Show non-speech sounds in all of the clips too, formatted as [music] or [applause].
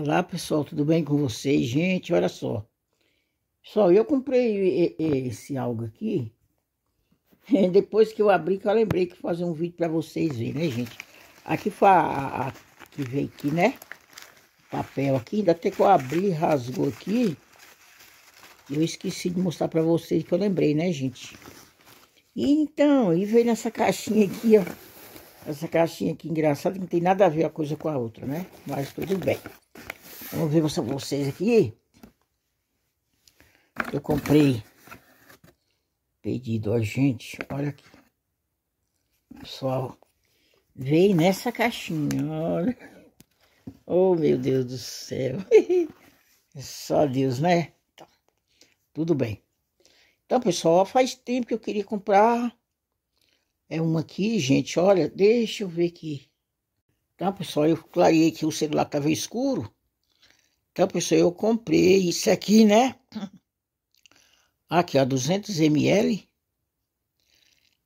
Olá pessoal, tudo bem com vocês? Gente, olha só. Pessoal, eu comprei esse algo aqui. [laughs] Depois que eu abri, que eu lembrei que fazer um vídeo para vocês verem, né, gente? Aqui foi a, a, que veio aqui, né? Papel aqui, ainda até que eu abri, rasgou aqui. Eu esqueci de mostrar para vocês que eu lembrei, né, gente? E, então, e veio nessa caixinha aqui, ó. Essa caixinha aqui engraçada, que não tem nada a ver a coisa com a outra, né? Mas tudo bem. Vou ver você, vocês aqui. Eu comprei pedido, a gente, olha aqui. Pessoal, veio nessa caixinha, olha. Oh, meu Deus do céu. [laughs] É só Deus, né? Então, tudo bem. Então, pessoal, faz tempo que eu queria comprar. É uma aqui, gente, olha, deixa eu ver aqui. Então, pessoal, eu clareei que o celular estava escuro. Então, pessoal, eu comprei isso aqui, né? Aqui, ó, 200 ml.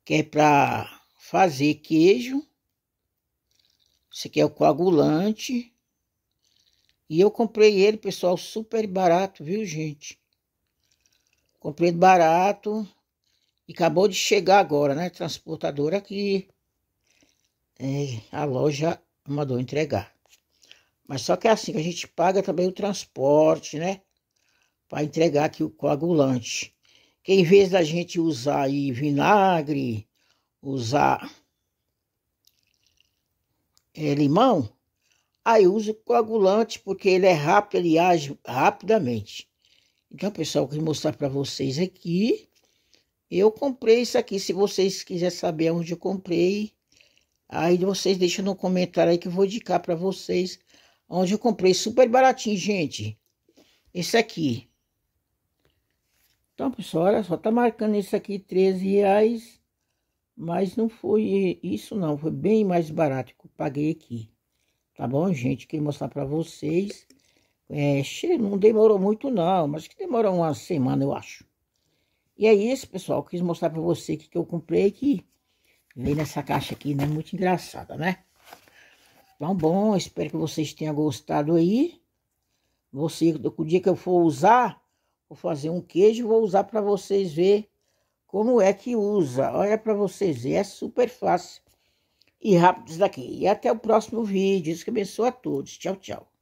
Que é pra fazer queijo. Esse aqui é o coagulante. E eu comprei ele, pessoal, super barato, viu, gente? Comprei barato. E acabou de chegar agora, né? Transportador aqui. É, a loja mandou entregar. Mas só que é assim, que a gente paga também o transporte, né? Para entregar aqui o coagulante. Que em vez da gente usar aí vinagre, usar é, limão, aí usa coagulante porque ele é rápido, ele age rapidamente. Então, pessoal, eu queria mostrar para vocês aqui. Eu comprei isso aqui, se vocês quiserem saber onde eu comprei, aí vocês deixam no comentário aí que eu vou indicar para vocês Onde eu comprei super baratinho, gente. Esse aqui. Então, pessoal, olha só, tá marcando esse aqui 13 reais. Mas não foi isso não, foi bem mais barato que eu paguei aqui. Tá bom, gente? Queria mostrar pra vocês. É, não demorou muito não, mas que demorou uma semana, eu acho. E é isso, pessoal. Quis mostrar pra você o que, que eu comprei aqui. Vem nessa caixa aqui, né? Muito engraçada, né? Então, bom, espero que vocês tenham gostado aí. Você, o dia que eu for usar, vou fazer um queijo, vou usar para vocês ver como é que usa. Olha para vocês ver, é super fácil e rápido isso daqui. E até o próximo vídeo. Deus abençoe a todos. Tchau, tchau.